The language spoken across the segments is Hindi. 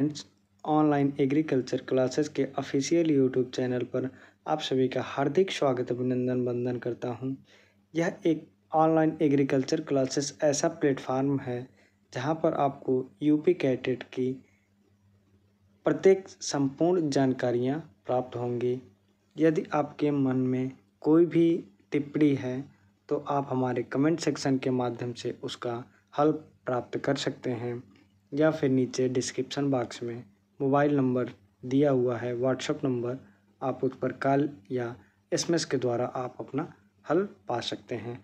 फ्रेंड्स ऑनलाइन एग्रीकल्चर क्लासेस के ऑफिशियल यूट्यूब चैनल पर आप सभी का हार्दिक स्वागत अभिनंदन वंदन करता हूं। यह एक ऑनलाइन एग्रीकल्चर क्लासेस ऐसा प्लेटफार्म है जहां पर आपको यूपी कैटेट की प्रत्येक संपूर्ण जानकारियां प्राप्त होंगी यदि आपके मन में कोई भी टिप्पणी है तो आप हमारे कमेंट सेक्शन के माध्यम से उसका हल प्राप्त कर सकते हैं या फिर नीचे डिस्क्रिप्सन बॉक्स में मोबाइल नंबर दिया हुआ है व्हाट्सअप नंबर आप उस पर कॉल या एसएमएस के द्वारा आप अपना हल पा सकते हैं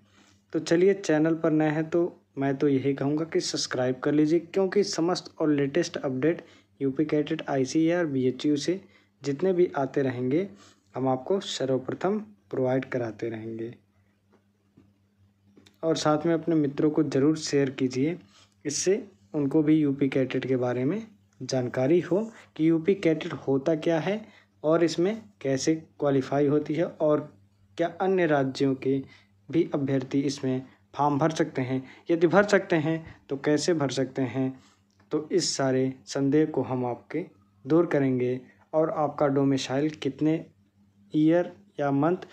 तो चलिए चैनल पर नए हैं तो मैं तो यही कहूँगा कि सब्सक्राइब कर लीजिए क्योंकि समस्त और latest update UP R B H BHU से जितने भी आते रहेंगे हम आपको सर्वप्रथम प्रोवाइड कराते रहेंगे और साथ में अपने मित्रों को ज़रूर शेयर कीजिए इससे उनको भी यूपी कैडेट के बारे में जानकारी हो कि यूपी कैडेट होता क्या है और इसमें कैसे क्वालिफाई होती है और क्या अन्य राज्यों के भी अभ्यर्थी इसमें फॉर्म भर सकते हैं यदि भर सकते हैं तो कैसे भर सकते हैं तो इस सारे संदेह को हम आपके दूर करेंगे और आपका डोमिसाइल कितने ईयर या मंथ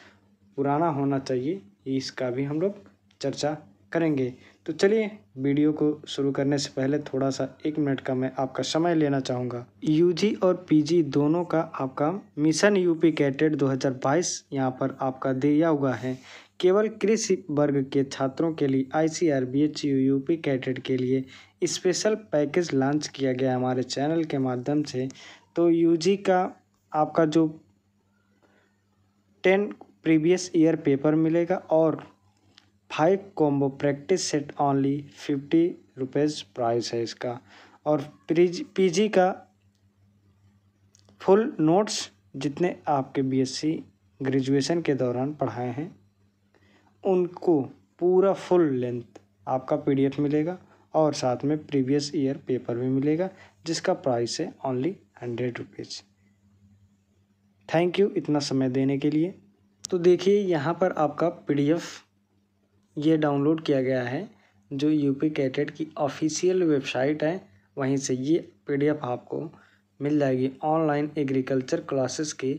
पुराना होना चाहिए इसका भी हम लोग चर्चा करेंगे तो चलिए वीडियो को शुरू करने से पहले थोड़ा सा एक मिनट का मैं आपका समय लेना चाहूँगा यूजी और पीजी दोनों का आपका मिशन यूपी कैटेड 2022 यहाँ पर आपका दिया हुआ है केवल कृषि वर्ग के छात्रों के लिए I C R B H U UP CATET के लिए स्पेशल पैकेज लॉन्च किया गया हमारे चैनल के माध्यम से तो जी का आपका जो टेन प्रीवियस ईयर पेपर मिलेगा और five combo practice set only fifty rupees price है इसका और पीजी का फुल नोट्स जितने आपके बीएससी ग्रेजुएशन के दौरान पढ़ाए हैं उनको पूरा फुल लेंथ आपका पीडीएफ मिलेगा और साथ में प्रीवियस ईयर पेपर भी मिलेगा जिसका प्राइस है only hundred rupees thank you इतना समय देने के लिए तो देखिए यहाँ पर आपका पीडीएफ ये डाउनलोड किया गया है जो यूपी कैटेट की ऑफिशियल वेबसाइट है वहीं से ये पीडीएफ आपको मिल जाएगी ऑनलाइन एग्रीकल्चर क्लासेस के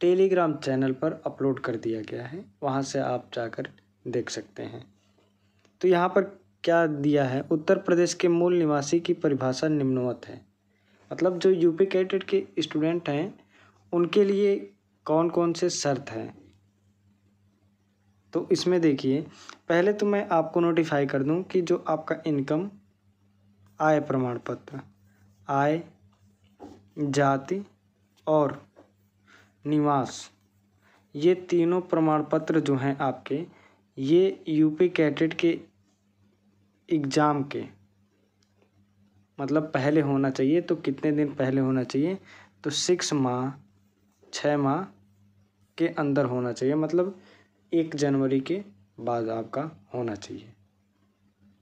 टेलीग्राम चैनल पर अपलोड कर दिया गया है वहाँ से आप जाकर देख सकते हैं तो यहाँ पर क्या दिया है उत्तर प्रदेश के मूल निवासी की परिभाषा निम्नवत है मतलब जो यूपी कैटेट के स्टूडेंट हैं उनके लिए कौन कौन से शर्त हैं तो इसमें देखिए पहले तो मैं आपको नोटिफाई कर दूं कि जो आपका इनकम आय प्रमाण पत्र आय जाति और निवास ये तीनों प्रमाण पत्र जो हैं आपके ये यूपी कैडेट के एग्ज़ाम के मतलब पहले होना चाहिए तो कितने दिन पहले होना चाहिए तो सिक्स माह छः माह के अंदर होना चाहिए मतलब एक जनवरी के बाद आपका होना चाहिए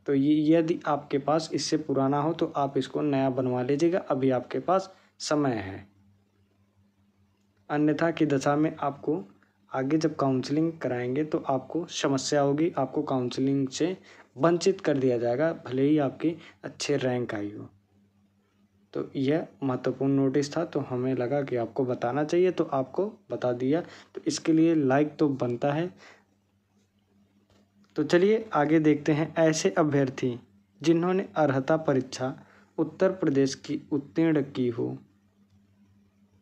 तो ये यदि आपके पास इससे पुराना हो तो आप इसको नया बनवा लीजिएगा अभी आपके पास समय है अन्यथा की दशा में आपको आगे जब काउंसलिंग कराएंगे तो आपको समस्या होगी आपको काउंसलिंग से वंचित कर दिया जाएगा भले ही आपकी अच्छे रैंक आई हो तो यह महत्वपूर्ण नोटिस था तो हमें लगा कि आपको बताना चाहिए तो आपको बता दिया तो इसके लिए लाइक तो बनता है तो चलिए आगे देखते हैं ऐसे अभ्यर्थी जिन्होंने अर्हता परीक्षा उत्तर प्रदेश की उत्तीर्ण की हो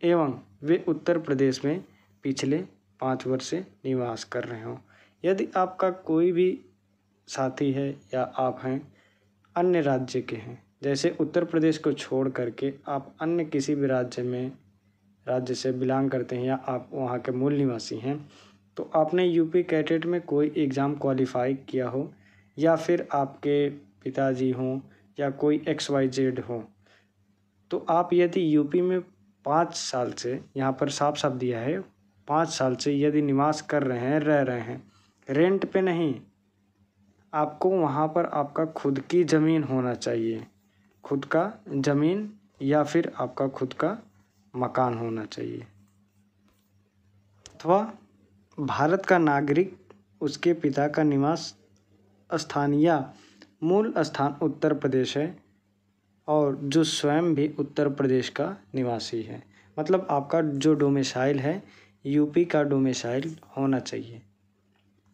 एवं वे उत्तर प्रदेश में पिछले पाँच वर्ष से निवास कर रहे हों यदि आपका कोई भी साथी है या आप हैं अन्य राज्य के हैं जैसे उत्तर प्रदेश को छोड़ करके आप अन्य किसी भी राज्य में राज्य से बिलोंग करते हैं या आप वहाँ के मूल निवासी हैं तो आपने यूपी कैटेट में कोई एग्ज़ाम क्वालिफाई किया हो या फिर आपके पिताजी हों या कोई एक्स वाई जेड हो तो आप यदि यूपी में पाँच साल से यहाँ पर साफ साफ दिया है पाँच साल से यदि निवास कर रहे हैं रह रहे हैं रेंट पे नहीं आपको वहाँ पर आपका खुद की ज़मीन होना चाहिए खुद का ज़मीन या फिर आपका खुद का मकान होना चाहिए अथवा भारत का नागरिक उसके पिता का निवास स्थान या मूल स्थान उत्तर प्रदेश है और जो स्वयं भी उत्तर प्रदेश का निवासी है मतलब आपका जो डोमिसाइल है यूपी का डोमिसाइल होना चाहिए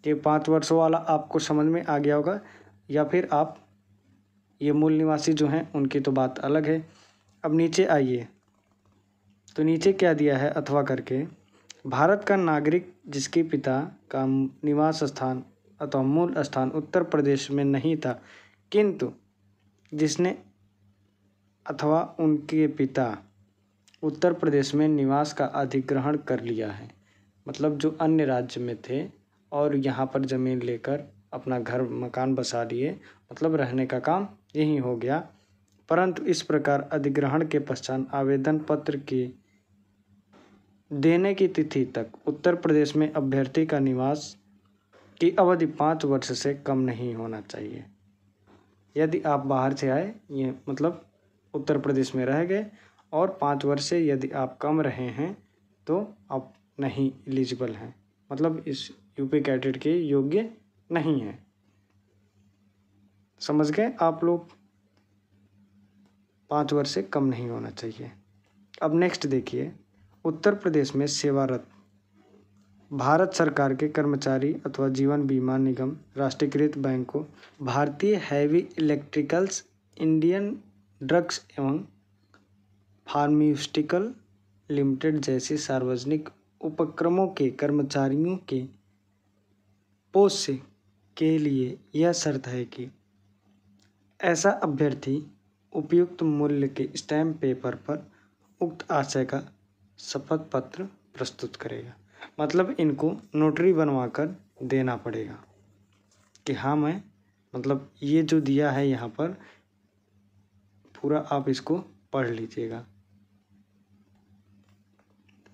ये पाँच वर्षों वाला आपको समझ में आ गया होगा या फिर आप ये मूल निवासी जो हैं उनकी तो बात अलग है अब नीचे आइए तो नीचे क्या दिया है अथवा करके भारत का नागरिक जिसके पिता का निवास स्थान अथवा मूल स्थान उत्तर प्रदेश में नहीं था किंतु जिसने अथवा उनके पिता उत्तर प्रदेश में निवास का अधिग्रहण कर लिया है मतलब जो अन्य राज्य में थे और यहाँ पर ज़मीन लेकर अपना घर मकान बसा लिए मतलब रहने का काम यही हो गया परंतु इस प्रकार अधिग्रहण के पश्चात आवेदन पत्र के देने की तिथि तक उत्तर प्रदेश में अभ्यर्थी का निवास की अवधि पाँच वर्ष से कम नहीं होना चाहिए यदि आप बाहर से आए ये मतलब उत्तर प्रदेश में रह गए और पाँच वर्ष से यदि आप कम रहे हैं तो आप नहीं एलिजिबल हैं मतलब इस यूपी कैडेट के योग्य नहीं हैं समझ गए आप लोग पाँच वर्ष से कम नहीं होना चाहिए अब नेक्स्ट देखिए उत्तर प्रदेश में सेवारत भारत सरकार के कर्मचारी अथवा जीवन बीमा निगम राष्ट्रीयकृत बैंकों भारतीय हैवी इलेक्ट्रिकल्स इंडियन ड्रग्स एवं फार्म्यूस्टिकल लिमिटेड जैसे सार्वजनिक उपक्रमों के कर्मचारियों के पोस्ट के लिए यह शर्त है कि ऐसा अभ्यर्थी उपयुक्त मूल्य के स्टैम्प पेपर पर उक्त आशय का शपथ पत्र प्रस्तुत करेगा मतलब इनको नोटरी बनवा कर देना पड़ेगा कि हाँ मैं मतलब ये जो दिया है यहाँ पर पूरा आप इसको पढ़ लीजिएगा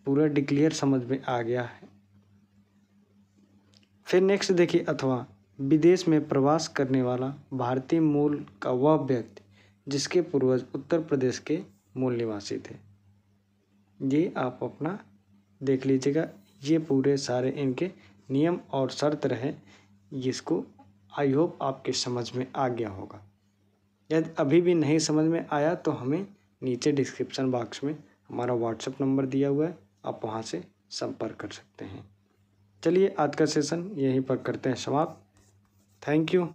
पूरा डिक्लेयर समझ में आ गया है फिर नेक्स्ट देखिए अथवा विदेश में प्रवास करने वाला भारतीय मूल का वह व्यक्ति जिसके पूर्वज उत्तर प्रदेश के मूल निवासी थे ये आप अपना देख लीजिएगा ये पूरे सारे इनके नियम और शर्त रहे जिसको आई होप आपके समझ में आ गया होगा यदि अभी भी नहीं समझ में आया तो हमें नीचे डिस्क्रिप्शन बॉक्स में हमारा व्हाट्सएप नंबर दिया हुआ है आप वहाँ से संपर्क कर सकते हैं चलिए आज का सेशन यहीं पर करते हैं समाप्त थैंक यू